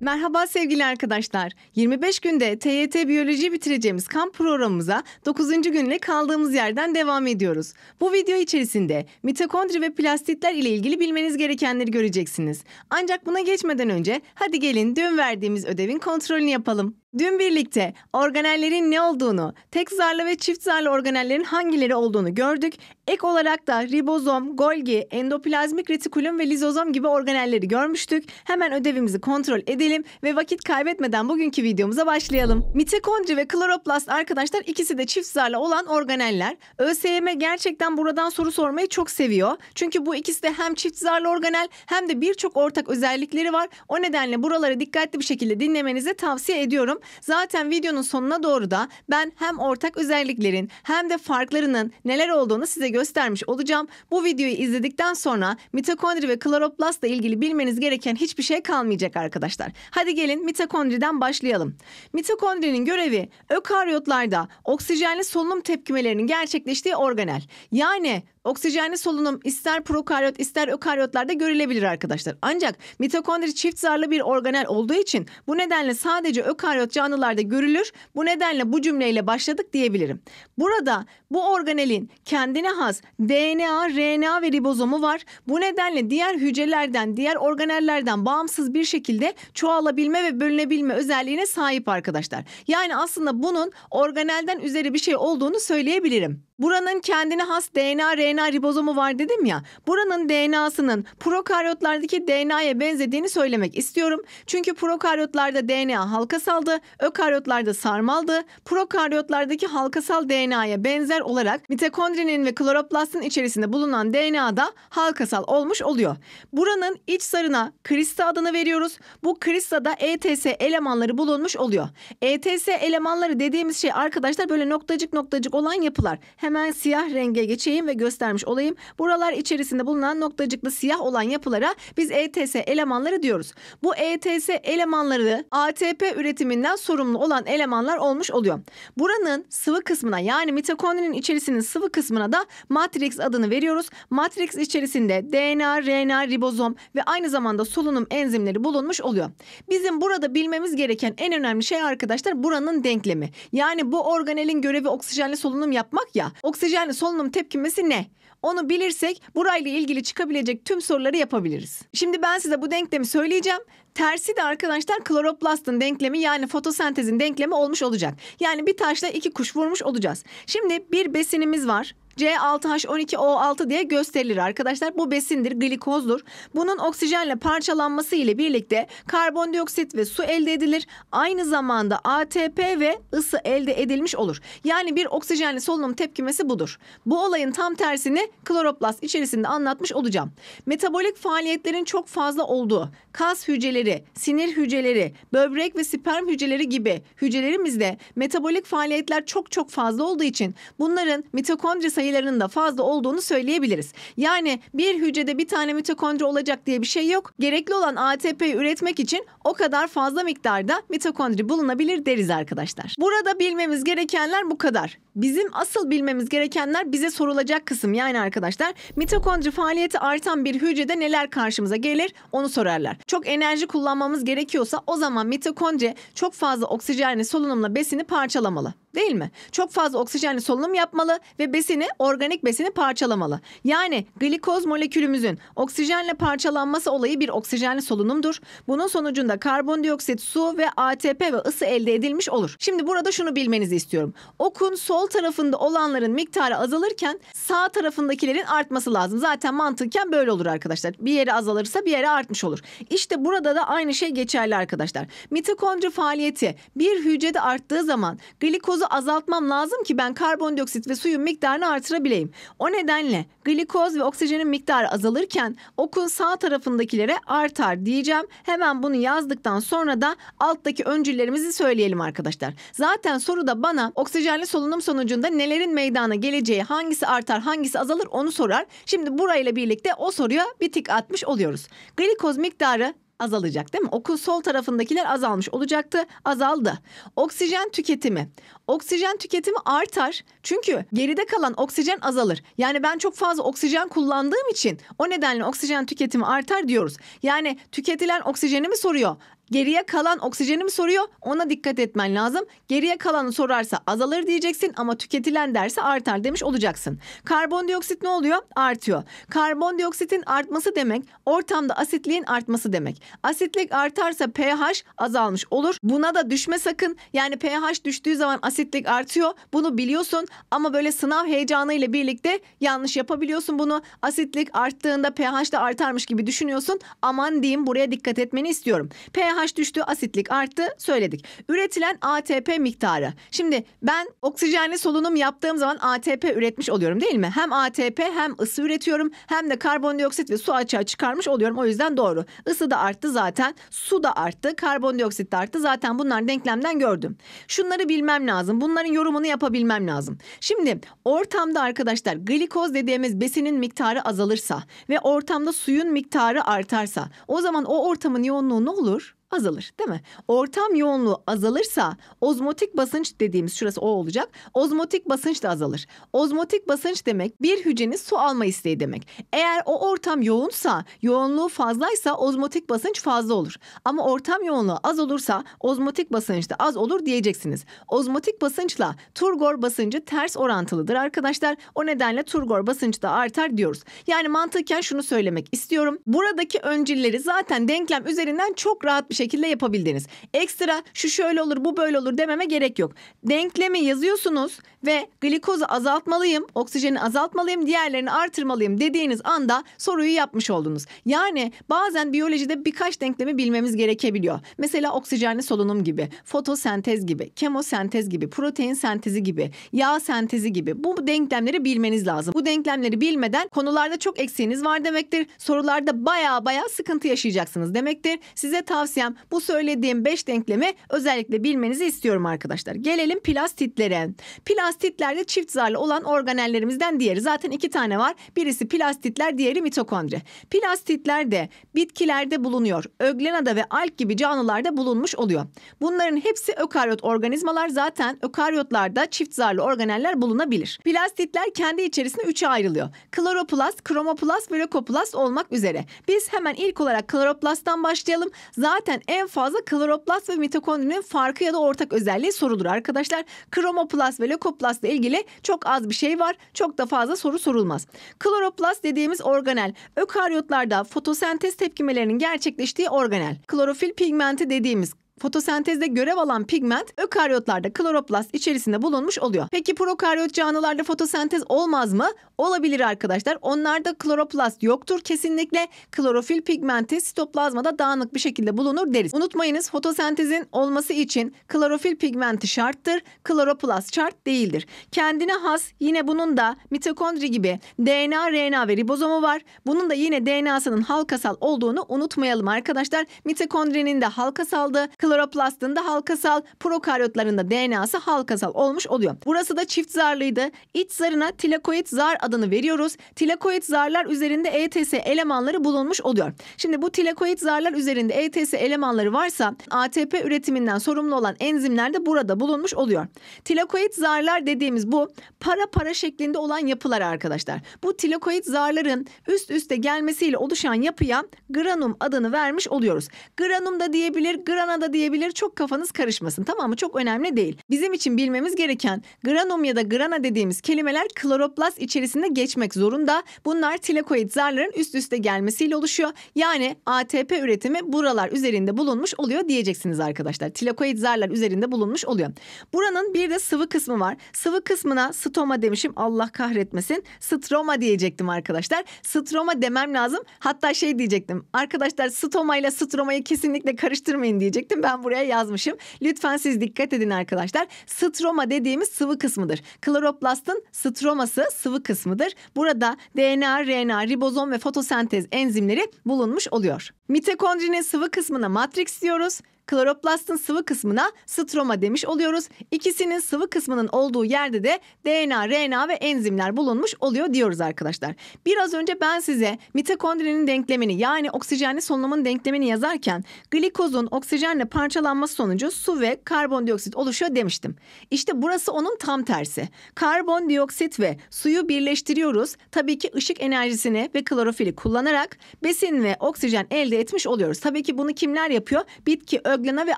Merhaba sevgili arkadaşlar. 25 günde TYT Biyoloji bitireceğimiz kamp programımıza 9. günle kaldığımız yerden devam ediyoruz. Bu video içerisinde mitokondri ve plastitler ile ilgili bilmeniz gerekenleri göreceksiniz. Ancak buna geçmeden önce hadi gelin dün verdiğimiz ödevin kontrolünü yapalım. Dün birlikte organellerin ne olduğunu, tek zarlı ve çift zarlı organellerin hangileri olduğunu gördük. Ek olarak da ribozom, Golgi, endoplazmik retikulum ve lizozom gibi organelleri görmüştük. Hemen ödevimizi kontrol edelim ve vakit kaybetmeden bugünkü videomuza başlayalım. Mitokondri ve kloroplast arkadaşlar ikisi de çift zarlı olan organeller. ÖSYM gerçekten buradan soru sormayı çok seviyor. Çünkü bu ikisi de hem çift zarlı organel hem de birçok ortak özellikleri var. O nedenle buraları dikkatli bir şekilde dinlemenizi tavsiye ediyorum. Zaten videonun sonuna doğru da ben hem ortak özelliklerin hem de farklarının neler olduğunu size göstermiş olacağım. Bu videoyu izledikten sonra mitokondri ve kloroplastla ilgili bilmeniz gereken hiçbir şey kalmayacak arkadaşlar. Hadi gelin mitokondriden başlayalım. Mitokondrinin görevi ökaryotlarda oksijenli solunum tepkimelerinin gerçekleştiği organel. Yani Oksijenli solunum ister prokaryot ister ökaryotlarda görülebilir arkadaşlar. Ancak mitokondri çift zarlı bir organel olduğu için bu nedenle sadece ökaryot canlılarda görülür. Bu nedenle bu cümleyle başladık diyebilirim. Burada bu organelin kendine has DNA, RNA ve ribozomu var. Bu nedenle diğer hücrelerden, diğer organellerden bağımsız bir şekilde çoğalabilme ve bölünebilme özelliğine sahip arkadaşlar. Yani aslında bunun organelden üzeri bir şey olduğunu söyleyebilirim. Buranın kendine has DNA, RNA ribozomu var dedim ya. Buranın DNA'sının prokaryotlardaki DNA'ya benzediğini söylemek istiyorum. Çünkü prokaryotlarda DNA halkasaldı, ökaryotlarda sarmaldı. Prokaryotlardaki halkasal DNA'ya benzer olarak mitokondrinin ve kloroplastın içerisinde bulunan DNA da halkasal olmuş oluyor. Buranın iç sarına krista adını veriyoruz. Bu kristada ETS elemanları bulunmuş oluyor. ETS elemanları dediğimiz şey arkadaşlar böyle noktacık noktacık olan yapılar. Hemen siyah renge geçeyim ve göstermiş olayım. Buralar içerisinde bulunan noktacıklı siyah olan yapılara biz ETS elemanları diyoruz. Bu ETS elemanları ATP üretiminden sorumlu olan elemanlar olmuş oluyor. Buranın sıvı kısmına yani mitokondrinin içerisinin sıvı kısmına da matrix adını veriyoruz. Matrix içerisinde DNA, RNA, ribozom ve aynı zamanda solunum enzimleri bulunmuş oluyor. Bizim burada bilmemiz gereken en önemli şey arkadaşlar buranın denklemi. Yani bu organelin görevi oksijenli solunum yapmak ya oksijenli solunum tepkimesi ne? Onu bilirsek burayla ilgili çıkabilecek tüm soruları yapabiliriz. Şimdi ben size bu denklemi söyleyeceğim. Tersi de arkadaşlar kloroplastın denklemi yani fotosentezin denklemi olmuş olacak. Yani bir taşla iki kuş vurmuş olacağız. Şimdi bir besinimiz var. C6H12O6 diye gösterilir arkadaşlar. Bu besindir, glikozdur. Bunun oksijenle parçalanması ile birlikte karbondioksit ve su elde edilir. Aynı zamanda ATP ve ısı elde edilmiş olur. Yani bir oksijenli solunum tepkimesi budur. Bu olayın tam tersini kloroplast içerisinde anlatmış olacağım. Metabolik faaliyetlerin çok fazla olduğu kas hücreleri, sinir hücreleri, böbrek ve sperm hücreleri gibi hücrelerimizde metabolik faaliyetler çok çok fazla olduğu için bunların mitokondri sayı sayılarının da fazla olduğunu söyleyebiliriz. Yani bir hücrede bir tane mitokondri olacak diye bir şey yok. Gerekli olan ATP'yi üretmek için o kadar fazla miktarda mitokondri bulunabilir deriz arkadaşlar. Burada bilmemiz gerekenler bu kadar. Bizim asıl bilmemiz gerekenler bize sorulacak kısım. Yani arkadaşlar mitokondri faaliyeti artan bir hücrede neler karşımıza gelir onu sorarlar. Çok enerji kullanmamız gerekiyorsa o zaman mitokondri çok fazla oksijenle solunumla besini parçalamalı değil mi? Çok fazla oksijenli solunum yapmalı ve besini organik besini parçalamalı. Yani glikoz molekülümüzün oksijenle parçalanması olayı bir oksijenli solunumdur. Bunun sonucunda karbondioksit, su ve ATP ve ısı elde edilmiş olur. Şimdi burada şunu bilmenizi istiyorum. Okun sol tarafında olanların miktarı azalırken sağ tarafındakilerin artması lazım. Zaten mantıken böyle olur arkadaşlar. Bir yere azalırsa bir yere artmış olur. İşte burada da aynı şey geçerli arkadaşlar. Mitokondri faaliyeti bir hücrede arttığı zaman glikozu glikozu azaltmam lazım ki ben karbondioksit ve suyun miktarını artırabileyim. O nedenle glikoz ve oksijenin miktarı azalırken okun sağ tarafındakilere artar diyeceğim. Hemen bunu yazdıktan sonra da alttaki öncüllerimizi söyleyelim arkadaşlar. Zaten soruda bana oksijenli solunum sonucunda nelerin meydana geleceği, hangisi artar, hangisi azalır onu sorar. Şimdi burayla birlikte o soruya bir tik atmış oluyoruz. Glikoz miktarı azalacak değil mi? Okul sol tarafındakiler azalmış olacaktı, azaldı. Oksijen tüketimi. Oksijen tüketimi artar. Çünkü geride kalan oksijen azalır. Yani ben çok fazla oksijen kullandığım için o nedenle oksijen tüketimi artar diyoruz. Yani tüketilen oksijeni mi soruyor? Geriye kalan oksijeni mi soruyor? Ona dikkat etmen lazım. Geriye kalanı sorarsa azalır diyeceksin ama tüketilen derse artar demiş olacaksın. Karbondioksit ne oluyor? Artıyor. Karbondioksitin artması demek ortamda asitliğin artması demek. Asitlik artarsa pH azalmış olur. Buna da düşme sakın. Yani pH düştüğü zaman asitlik artıyor. Bunu biliyorsun ama böyle sınav heyecanı ile birlikte yanlış yapabiliyorsun bunu. Asitlik arttığında pH de artarmış gibi düşünüyorsun. Aman diyeyim buraya dikkat etmeni istiyorum. pH pH düştü, asitlik arttı söyledik. Üretilen ATP miktarı. Şimdi ben oksijenli solunum yaptığım zaman ATP üretmiş oluyorum değil mi? Hem ATP hem ısı üretiyorum hem de karbondioksit ve su açığa çıkarmış oluyorum. O yüzden doğru. Isı da arttı zaten, su da arttı, karbondioksit de arttı. Zaten bunlar denklemden gördüm. Şunları bilmem lazım. Bunların yorumunu yapabilmem lazım. Şimdi ortamda arkadaşlar glikoz dediğimiz besinin miktarı azalırsa ve ortamda suyun miktarı artarsa o zaman o ortamın yoğunluğu ne olur? azalır değil mi? Ortam yoğunluğu azalırsa ozmotik basınç dediğimiz şurası o olacak. Ozmotik basınç da azalır. Ozmotik basınç demek bir hücrenin su alma isteği demek. Eğer o ortam yoğunsa, yoğunluğu fazlaysa ozmotik basınç fazla olur. Ama ortam yoğunluğu az olursa ozmotik basınç da az olur diyeceksiniz. Ozmotik basınçla turgor basıncı ters orantılıdır arkadaşlar. O nedenle turgor basıncı da artar diyoruz. Yani mantıken şunu söylemek istiyorum. Buradaki öncülleri zaten denklem üzerinden çok rahat bir bir şekilde yapabildiniz. Ekstra şu şöyle olur bu böyle olur dememe gerek yok. Denklemi yazıyorsunuz ve glikozu azaltmalıyım, oksijeni azaltmalıyım, diğerlerini artırmalıyım dediğiniz anda soruyu yapmış oldunuz. Yani bazen biyolojide birkaç denklemi bilmemiz gerekebiliyor. Mesela oksijenli solunum gibi, fotosentez gibi, kemosentez gibi, protein sentezi gibi, yağ sentezi gibi. Bu denklemleri bilmeniz lazım. Bu denklemleri bilmeden konularda çok eksiğiniz var demektir. Sorularda baya baya sıkıntı yaşayacaksınız demektir. Size tavsiye denklem. Bu söylediğim 5 denklemi özellikle bilmenizi istiyorum arkadaşlar. Gelelim plastitlere. Plastitlerde çift zarlı olan organellerimizden diğeri. Zaten iki tane var. Birisi plastitler, diğeri mitokondri. Plastitler de bitkilerde bulunuyor. Öglenada ve alk gibi canlılarda bulunmuş oluyor. Bunların hepsi ökaryot organizmalar. Zaten ökaryotlarda çift zarlı organeller bulunabilir. Plastitler kendi içerisinde üçe ayrılıyor. Kloroplast, kromoplast ve leukoplast olmak üzere. Biz hemen ilk olarak kloroplasttan başlayalım. Zaten Bazen en fazla kloroplast ve mitokondrinin farkı ya da ortak özelliği sorulur arkadaşlar. Kromoplast ve ile ilgili çok az bir şey var. Çok da fazla soru sorulmaz. Kloroplast dediğimiz organel ökaryotlarda fotosentez tepkimelerinin gerçekleştiği organel. Klorofil pigmenti dediğimiz Fotosentezde görev alan pigment ökaryotlarda kloroplast içerisinde bulunmuş oluyor. Peki prokaryot canlılarda fotosentez olmaz mı? Olabilir arkadaşlar. Onlarda kloroplast yoktur. Kesinlikle klorofil pigmenti sitoplazmada dağınık bir şekilde bulunur deriz. Unutmayınız fotosentezin olması için klorofil pigmenti şarttır. Kloroplast şart değildir. Kendine has yine bunun da mitokondri gibi DNA, RNA ve ribozomu var. Bunun da yine DNA'sının halkasal olduğunu unutmayalım arkadaşlar. Mitokondrinin de halkasaldı kloroplastın da halkasal, prokaryotların da DNA'sı halkasal olmuş oluyor. Burası da çift zarlıydı. İç zarına tilakoid zar adını veriyoruz. Tilakoid zarlar üzerinde ETS elemanları bulunmuş oluyor. Şimdi bu tilakoid zarlar üzerinde ETS elemanları varsa ATP üretiminden sorumlu olan enzimler de burada bulunmuş oluyor. Tilakoid zarlar dediğimiz bu para para şeklinde olan yapılar arkadaşlar. Bu tilakoid zarların üst üste gelmesiyle oluşan yapıya granum adını vermiş oluyoruz. Granum da diyebilir, granada diyebilir çok kafanız karışmasın tamam mı? Çok önemli değil. Bizim için bilmemiz gereken granum ya da grana dediğimiz kelimeler kloroplast içerisinde geçmek zorunda. Bunlar tilakoid zarların üst üste gelmesiyle oluşuyor. Yani ATP üretimi buralar üzerinde bulunmuş oluyor diyeceksiniz arkadaşlar. Tilakoid zarlar üzerinde bulunmuş oluyor. Buranın bir de sıvı kısmı var. Sıvı kısmına stoma demişim Allah kahretmesin. Stroma diyecektim arkadaşlar. Stroma demem lazım. Hatta şey diyecektim. Arkadaşlar stoma ile stromayı kesinlikle karıştırmayın diyecektim ben buraya yazmışım. Lütfen siz dikkat edin arkadaşlar. Stroma dediğimiz sıvı kısmıdır. Kloroplastın stroması sıvı kısmıdır. Burada DNA, RNA, ribozom ve fotosentez enzimleri bulunmuş oluyor. Mitokondrinin sıvı kısmına matrix diyoruz kloroplastın sıvı kısmına stroma demiş oluyoruz. İkisinin sıvı kısmının olduğu yerde de DNA, RNA ve enzimler bulunmuş oluyor diyoruz arkadaşlar. Biraz önce ben size mitokondrinin denklemini yani oksijenli solunumun denklemini yazarken glikozun oksijenle parçalanması sonucu su ve karbondioksit oluşuyor demiştim. İşte burası onun tam tersi. Karbondioksit ve suyu birleştiriyoruz. Tabii ki ışık enerjisini ve klorofili kullanarak besin ve oksijen elde etmiş oluyoruz. Tabii ki bunu kimler yapıyor? Bitki, ö kloroglena ve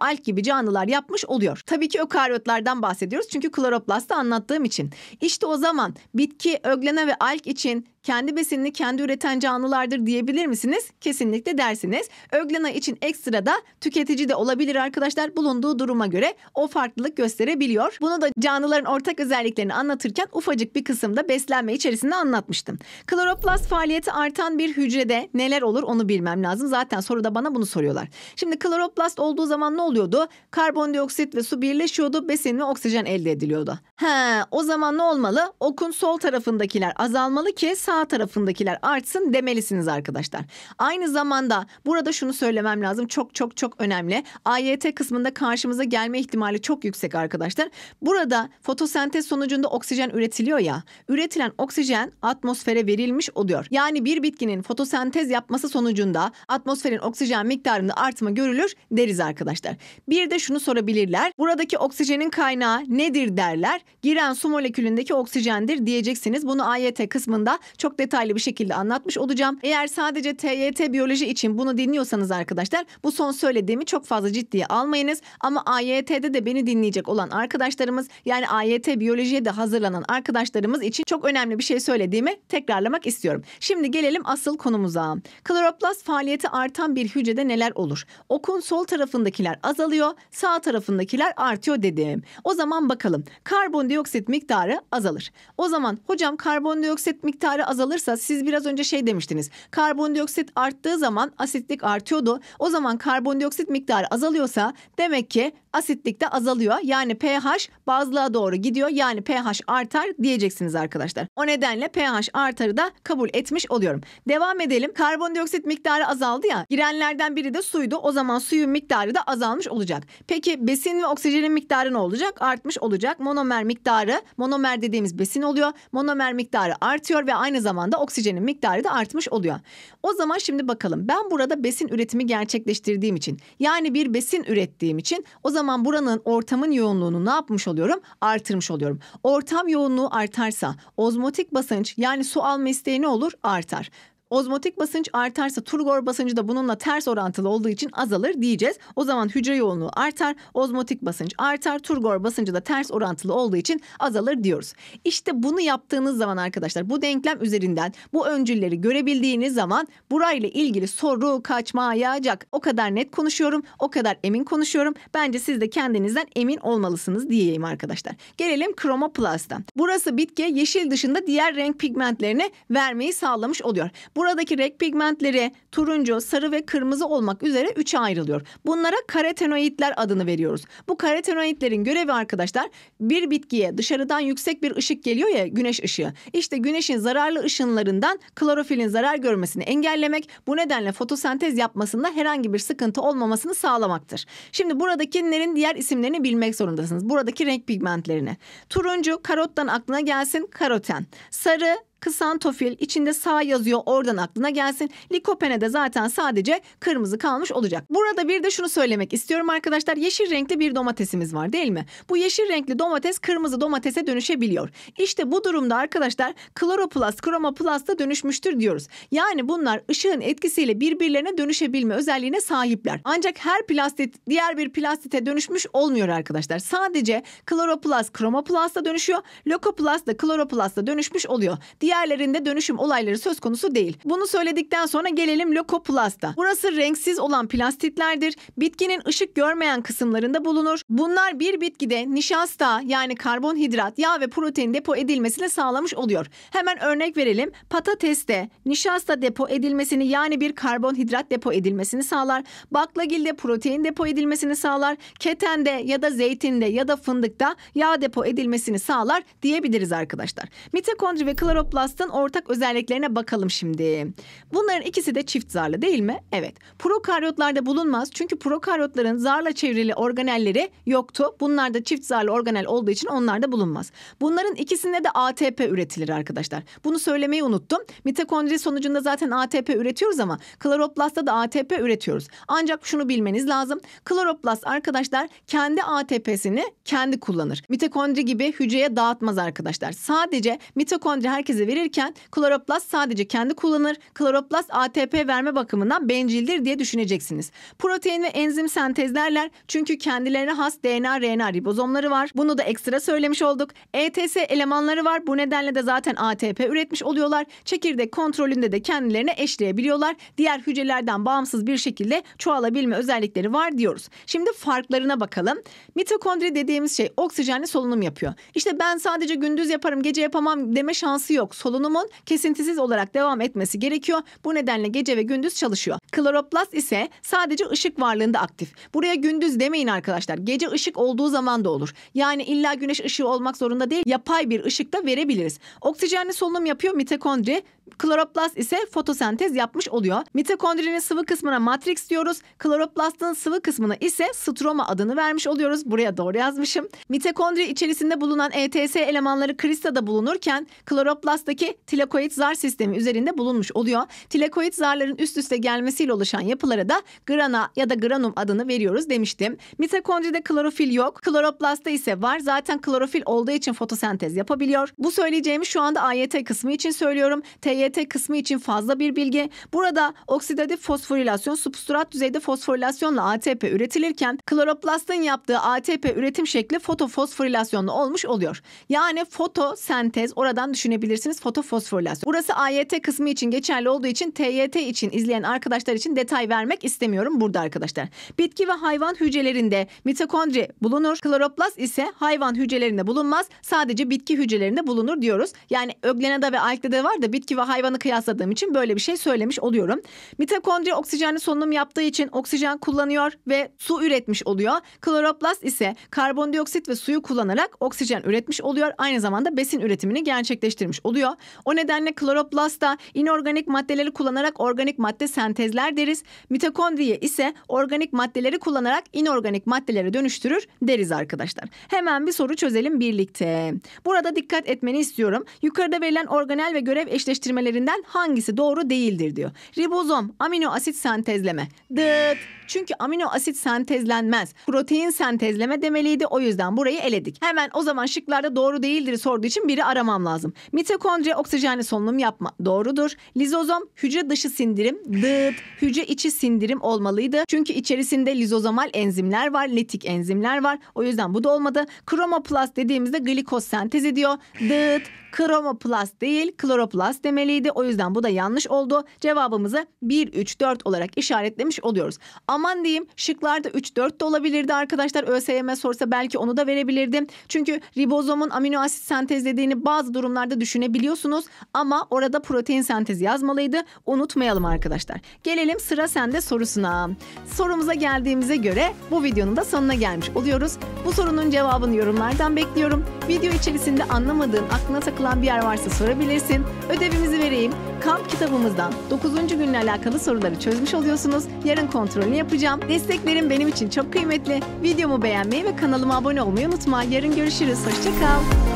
alk gibi canlılar yapmış oluyor. Tabii ki ökaryotlardan bahsediyoruz çünkü kloroplastı anlattığım için. İşte o zaman bitki öglena ve alk için kendi besinini kendi üreten canlılardır diyebilir misiniz? Kesinlikle dersiniz. Öglena için ekstra da tüketici de olabilir arkadaşlar. Bulunduğu duruma göre o farklılık gösterebiliyor. Bunu da canlıların ortak özelliklerini anlatırken ufacık bir kısımda beslenme içerisinde anlatmıştım. Kloroplast faaliyeti artan bir hücrede neler olur onu bilmem lazım. Zaten soruda bana bunu soruyorlar. Şimdi kloroplast olduğu zaman ne oluyordu? Karbondioksit ve su birleşiyordu. Besin ve oksijen elde ediliyordu. He, o zaman ne olmalı? Okun sol tarafındakiler azalmalı ki sağ sağ tarafındakiler artsın demelisiniz arkadaşlar. Aynı zamanda burada şunu söylemem lazım çok çok çok önemli. AYT kısmında karşımıza gelme ihtimali çok yüksek arkadaşlar. Burada fotosentez sonucunda oksijen üretiliyor ya. Üretilen oksijen atmosfere verilmiş oluyor. Yani bir bitkinin fotosentez yapması sonucunda atmosferin oksijen miktarında artma görülür deriz arkadaşlar. Bir de şunu sorabilirler. Buradaki oksijenin kaynağı nedir derler. Giren su molekülündeki oksijendir diyeceksiniz. Bunu AYT kısmında çok çok detaylı bir şekilde anlatmış olacağım. Eğer sadece TYT biyoloji için bunu dinliyorsanız arkadaşlar bu son söylediğimi çok fazla ciddiye almayınız. Ama AYT'de de beni dinleyecek olan arkadaşlarımız yani AYT biyolojiye de hazırlanan arkadaşlarımız için çok önemli bir şey söylediğimi tekrarlamak istiyorum. Şimdi gelelim asıl konumuza. Kloroplast faaliyeti artan bir hücrede neler olur? Okun sol tarafındakiler azalıyor, sağ tarafındakiler artıyor dedim. O zaman bakalım karbondioksit miktarı azalır. O zaman hocam karbondioksit miktarı azalırsa siz biraz önce şey demiştiniz. Karbondioksit arttığı zaman asitlik artıyordu. O zaman karbondioksit miktarı azalıyorsa demek ki Asitlik de azalıyor. Yani pH bazlığa doğru gidiyor. Yani pH artar diyeceksiniz arkadaşlar. O nedenle pH artarı da kabul etmiş oluyorum. Devam edelim. Karbondioksit miktarı azaldı ya. Girenlerden biri de suydu. O zaman suyun miktarı da azalmış olacak. Peki besin ve oksijenin miktarı ne olacak? Artmış olacak. Monomer miktarı, monomer dediğimiz besin oluyor. Monomer miktarı artıyor ve aynı zamanda oksijenin miktarı da artmış oluyor. O zaman şimdi bakalım. Ben burada besin üretimi gerçekleştirdiğim için yani bir besin ürettiğim için o zaman zaman buranın ortamın yoğunluğunu ne yapmış oluyorum? Artırmış oluyorum. Ortam yoğunluğu artarsa ozmotik basınç yani su alma isteği ne olur? Artar. Ozmotik basınç artarsa turgor basıncı da bununla ters orantılı olduğu için azalır diyeceğiz. O zaman hücre yoğunluğu artar, ozmotik basınç artar, turgor basıncı da ters orantılı olduğu için azalır diyoruz. İşte bunu yaptığınız zaman arkadaşlar bu denklem üzerinden bu öncülleri görebildiğiniz zaman burayla ilgili soru kaçmayacak. O kadar net konuşuyorum, o kadar emin konuşuyorum. Bence siz de kendinizden emin olmalısınız diyeyim arkadaşlar. Gelelim kromoplasta. Burası bitki yeşil dışında diğer renk pigmentlerini vermeyi sağlamış oluyor. Buradaki renk pigmentleri turuncu, sarı ve kırmızı olmak üzere üçe ayrılıyor. Bunlara karotenoidler adını veriyoruz. Bu karotenoidlerin görevi arkadaşlar bir bitkiye dışarıdan yüksek bir ışık geliyor ya güneş ışığı. İşte güneşin zararlı ışınlarından klorofilin zarar görmesini engellemek bu nedenle fotosentez yapmasında herhangi bir sıkıntı olmamasını sağlamaktır. Şimdi buradakilerin diğer isimlerini bilmek zorundasınız. Buradaki renk pigmentlerini. Turuncu karottan aklına gelsin karoten. Sarı Kısantofil içinde sağ yazıyor oradan aklına gelsin. Likopene de zaten sadece kırmızı kalmış olacak. Burada bir de şunu söylemek istiyorum arkadaşlar. Yeşil renkli bir domatesimiz var değil mi? Bu yeşil renkli domates kırmızı domatese dönüşebiliyor. İşte bu durumda arkadaşlar kloroplast, kromoplast da dönüşmüştür diyoruz. Yani bunlar ışığın etkisiyle birbirlerine dönüşebilme özelliğine sahipler. Ancak her plastit diğer bir plastite dönüşmüş olmuyor arkadaşlar. Sadece kloroplast, kromoplast da dönüşüyor. Lökoplast da kloroplast da dönüşmüş oluyor. Diğer Diğerlerinde dönüşüm olayları söz konusu değil. Bunu söyledikten sonra gelelim lokoplasta. Burası renksiz olan plastitlerdir. Bitkinin ışık görmeyen kısımlarında bulunur. Bunlar bir bitkide nişasta yani karbonhidrat, yağ ve protein depo edilmesini sağlamış oluyor. Hemen örnek verelim. Patateste nişasta depo edilmesini yani bir karbonhidrat depo edilmesini sağlar. Baklagilde protein depo edilmesini sağlar. Ketende ya da zeytinde ya da fındıkta yağ depo edilmesini sağlar diyebiliriz arkadaşlar. Mitokondri ve kloroplast Proplast'ın ortak özelliklerine bakalım şimdi. Bunların ikisi de çift zarlı değil mi? Evet. Prokaryotlarda bulunmaz çünkü prokaryotların zarla çevrili organelleri yoktu. Bunlar da çift zarlı organel olduğu için onlarda bulunmaz. Bunların ikisinde de ATP üretilir arkadaşlar. Bunu söylemeyi unuttum. Mitokondri sonucunda zaten ATP üretiyoruz ama kloroplastta da ATP üretiyoruz. Ancak şunu bilmeniz lazım. Kloroplast arkadaşlar kendi ATP'sini kendi kullanır. Mitokondri gibi hücreye dağıtmaz arkadaşlar. Sadece mitokondri herkese verirken kloroplast sadece kendi kullanır, kloroplast ATP verme bakımından bencildir diye düşüneceksiniz. Protein ve enzim sentezlerler çünkü kendilerine has DNA, RNA ribozomları var. Bunu da ekstra söylemiş olduk. ETS elemanları var. Bu nedenle de zaten ATP üretmiş oluyorlar. Çekirdek kontrolünde de kendilerine eşleyebiliyorlar. Diğer hücrelerden bağımsız bir şekilde çoğalabilme özellikleri var diyoruz. Şimdi farklarına bakalım. Mitokondri dediğimiz şey oksijenli solunum yapıyor. İşte ben sadece gündüz yaparım, gece yapamam deme şansı yok solunumun kesintisiz olarak devam etmesi gerekiyor. Bu nedenle gece ve gündüz çalışıyor. Kloroplast ise sadece ışık varlığında aktif. Buraya gündüz demeyin arkadaşlar. Gece ışık olduğu zaman da olur. Yani illa güneş ışığı olmak zorunda değil. Yapay bir ışık da verebiliriz. Oksijenli solunum yapıyor mitokondri. Kloroplast ise fotosentez yapmış oluyor. Mitokondrinin sıvı kısmına matrix diyoruz. Kloroplastın sıvı kısmına ise stroma adını vermiş oluyoruz. Buraya doğru yazmışım. Mitokondri içerisinde bulunan ETS elemanları krista'da bulunurken kloroplast Venüs'teki tilakoid zar sistemi üzerinde bulunmuş oluyor. Tilakoid zarların üst üste gelmesiyle oluşan yapılara da grana ya da granum adını veriyoruz demiştim. Mitokondride klorofil yok. Kloroplastta ise var. Zaten klorofil olduğu için fotosentez yapabiliyor. Bu söyleyeceğimi şu anda AYT kısmı için söylüyorum. TYT kısmı için fazla bir bilgi. Burada oksidatif fosforilasyon substrat düzeyde fosforilasyonla ATP üretilirken kloroplastın yaptığı ATP üretim şekli fotofosforilasyonla olmuş oluyor. Yani fotosentez oradan düşünebilirsiniz dediğimiz fotofosforilasyon. Burası AYT kısmı için geçerli olduğu için TYT için izleyen arkadaşlar için detay vermek istemiyorum burada arkadaşlar. Bitki ve hayvan hücrelerinde mitokondri bulunur. Kloroplast ise hayvan hücrelerinde bulunmaz. Sadece bitki hücrelerinde bulunur diyoruz. Yani öglenada ve alklada var da bitki ve hayvanı kıyasladığım için böyle bir şey söylemiş oluyorum. Mitokondri oksijeni solunum yaptığı için oksijen kullanıyor ve su üretmiş oluyor. Kloroplast ise karbondioksit ve suyu kullanarak oksijen üretmiş oluyor. Aynı zamanda besin üretimini gerçekleştirmiş oluyor oluşuyor. O nedenle kloroplasta inorganik maddeleri kullanarak organik madde sentezler deriz. Mitokondriye ise organik maddeleri kullanarak inorganik maddelere dönüştürür deriz arkadaşlar. Hemen bir soru çözelim birlikte. Burada dikkat etmeni istiyorum. Yukarıda verilen organel ve görev eşleştirmelerinden hangisi doğru değildir diyor. Ribozom amino asit sentezleme. Dıt çünkü amino asit sentezlenmez. Protein sentezleme demeliydi. O yüzden burayı eledik. Hemen o zaman şıklarda doğru değildir sorduğu için biri aramam lazım. Mitokondri oksijenli solunum yapma. Doğrudur. Lizozom hücre dışı sindirim. Dıt. Hücre içi sindirim olmalıydı. Çünkü içerisinde lizozomal enzimler var. Litik enzimler var. O yüzden bu da olmadı. Kromoplast dediğimizde glikoz sentez ediyor. Dıt. Kromoplast değil kloroplast demeliydi. O yüzden bu da yanlış oldu. Cevabımızı 1, 3, 4 olarak işaretlemiş oluyoruz. Aman diyeyim şıklarda 3-4 de olabilirdi arkadaşlar. ÖSYM sorsa belki onu da verebilirdim. Çünkü ribozomun amino asit sentezlediğini bazı durumlarda düşünebiliyorsunuz. Ama orada protein sentezi yazmalıydı. Unutmayalım arkadaşlar. Gelelim sıra sende sorusuna. Sorumuza geldiğimize göre bu videonun da sonuna gelmiş oluyoruz. Bu sorunun cevabını yorumlardan bekliyorum. Video içerisinde anlamadığın, aklına takılan bir yer varsa sorabilirsin. Ödevimizi vereyim. Kamp kitabımızdan 9. günle alakalı soruları çözmüş oluyorsunuz. Yarın kontrolünü yapacağım. Desteklerin benim için çok kıymetli. Videomu beğenmeyi ve kanalıma abone olmayı unutma. Yarın görüşürüz. Hoşçakal.